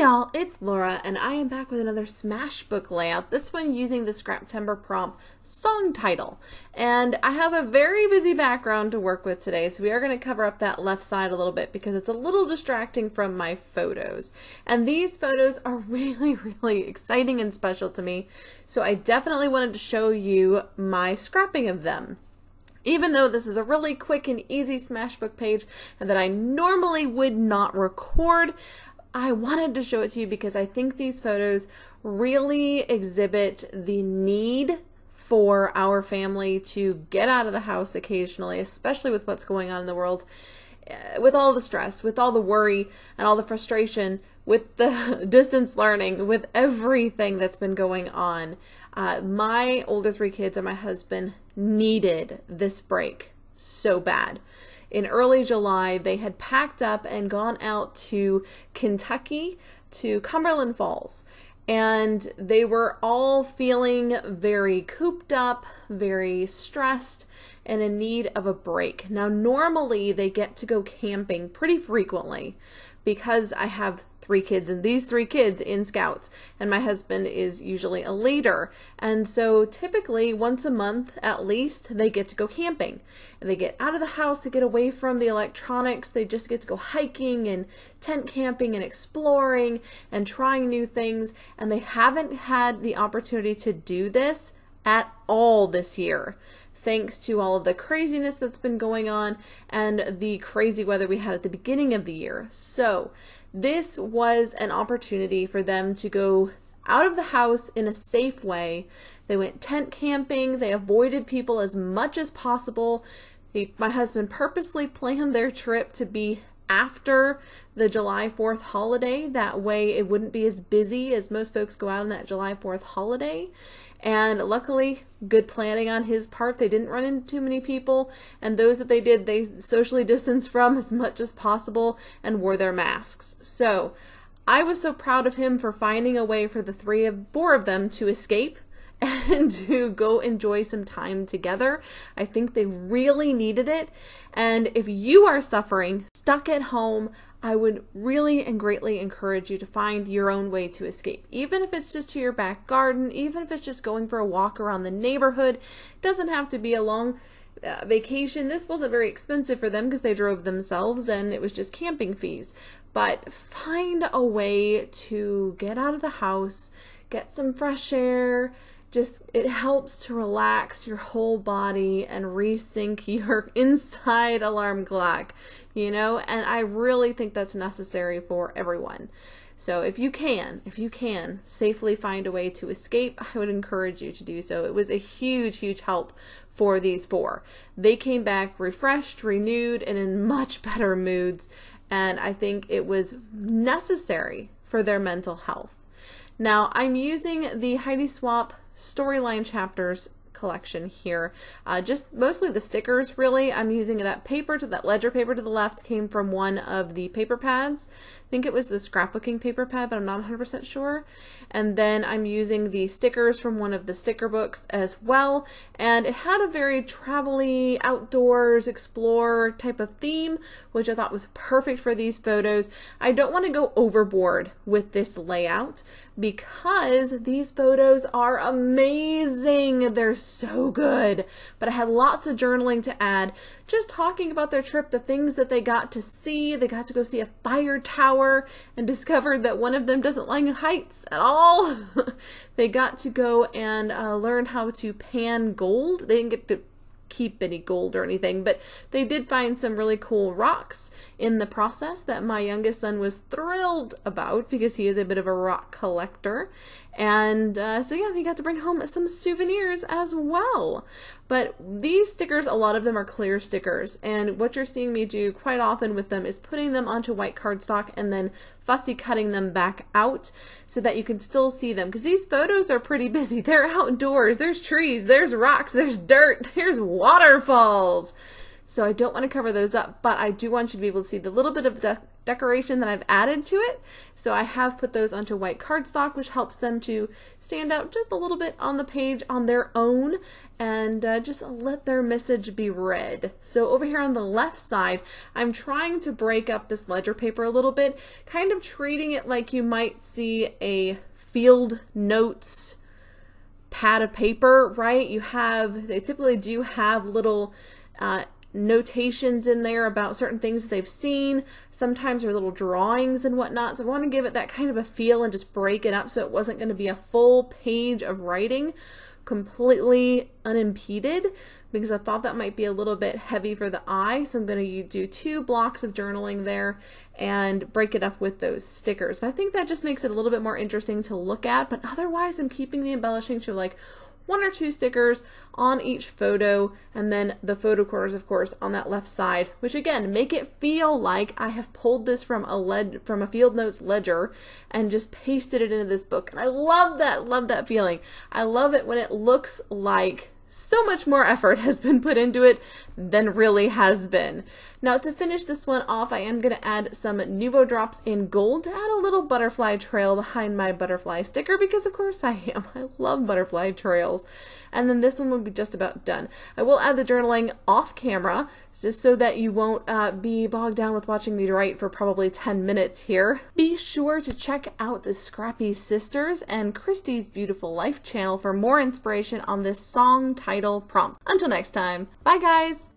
y'all, it's Laura, and I am back with another Smash Book layout, this one using the Scrap Timber prompt song title. And I have a very busy background to work with today, so we are going to cover up that left side a little bit because it's a little distracting from my photos. And these photos are really, really exciting and special to me, so I definitely wanted to show you my scrapping of them. Even though this is a really quick and easy Smashbook page and that I normally would not record, I wanted to show it to you because I think these photos really exhibit the need for our family to get out of the house occasionally, especially with what's going on in the world, eh, with all the stress, with all the worry, and all the frustration, with the distance learning, with everything that's been going on. Uh, my older three kids and my husband needed this break so bad in early July, they had packed up and gone out to Kentucky to Cumberland Falls. And they were all feeling very cooped up, very stressed, and in need of a break. Now, normally they get to go camping pretty frequently because I have three kids and these three kids in Scouts. And my husband is usually a leader. And so typically once a month at least, they get to go camping. And they get out of the house, they get away from the electronics, they just get to go hiking and tent camping and exploring and trying new things. And they haven't had the opportunity to do this at all this year thanks to all of the craziness that's been going on and the crazy weather we had at the beginning of the year. So, this was an opportunity for them to go out of the house in a safe way. They went tent camping, they avoided people as much as possible. They, my husband purposely planned their trip to be after the July 4th holiday. That way, it wouldn't be as busy as most folks go out on that July 4th holiday. And luckily, good planning on his part. They didn't run into too many people, and those that they did, they socially distanced from as much as possible and wore their masks. So, I was so proud of him for finding a way for the three of four of them to escape and to go enjoy some time together. I think they really needed it. And if you are suffering, stuck at home, I would really and greatly encourage you to find your own way to escape. Even if it's just to your back garden, even if it's just going for a walk around the neighborhood, it doesn't have to be a long uh, vacation. This wasn't very expensive for them because they drove themselves and it was just camping fees. But find a way to get out of the house, get some fresh air, just it helps to relax your whole body and resync your inside alarm clock, you know? And I really think that's necessary for everyone. So if you can, if you can safely find a way to escape, I would encourage you to do so. It was a huge, huge help for these four. They came back refreshed, renewed, and in much better moods. And I think it was necessary for their mental health. Now, I'm using the Heidi Swap storyline chapters collection here. Uh, just mostly the stickers, really. I'm using that paper to that ledger paper to the left came from one of the paper pads. I think it was the scrapbooking paper pad, but I'm not 100% sure. And then I'm using the stickers from one of the sticker books as well. And it had a very travel-y, outdoors, explore type of theme, which I thought was perfect for these photos. I don't want to go overboard with this layout, because these photos are amazing. They're so good. But I had lots of journaling to add, just talking about their trip, the things that they got to see. They got to go see a fire tower and discovered that one of them doesn't like heights at all. they got to go and uh, learn how to pan gold. They didn't get to keep any gold or anything, but they did find some really cool rocks in the process that my youngest son was thrilled about because he is a bit of a rock collector. And uh, so, yeah, he got to bring home some souvenirs as well. But these stickers, a lot of them are clear stickers, and what you're seeing me do quite often with them is putting them onto white cardstock and then fussy cutting them back out so that you can still see them. Because these photos are pretty busy. They're outdoors, there's trees, there's rocks, there's dirt, there's waterfalls. So I don't want to cover those up, but I do want you to be able to see the little bit of the decoration that I've added to it. So I have put those onto white cardstock, which helps them to stand out just a little bit on the page on their own and uh, just let their message be read. So over here on the left side, I'm trying to break up this ledger paper a little bit, kind of treating it like you might see a field notes pad of paper, right? You have, they typically do have little uh, notations in there about certain things they've seen. Sometimes there are little drawings and whatnot. So I want to give it that kind of a feel and just break it up so it wasn't going to be a full page of writing completely unimpeded because I thought that might be a little bit heavy for the eye. So I'm going to do two blocks of journaling there and break it up with those stickers. And I think that just makes it a little bit more interesting to look at, but otherwise I'm keeping the embellishing to like one or two stickers on each photo, and then the photo corners, of course, on that left side, which again make it feel like I have pulled this from a led from a field notes ledger and just pasted it into this book. And I love that, love that feeling. I love it when it looks like so much more effort has been put into it than really has been. Now to finish this one off, I am going to add some Nuvo drops in gold to add a little butterfly trail behind my butterfly sticker because of course I am. I love butterfly trails. And then this one will be just about done. I will add the journaling off camera just so that you won't uh, be bogged down with watching me write for probably 10 minutes here. Be sure to check out the Scrappy Sisters and Christy's Beautiful Life channel for more inspiration on this song title prompt. Until next time, bye guys!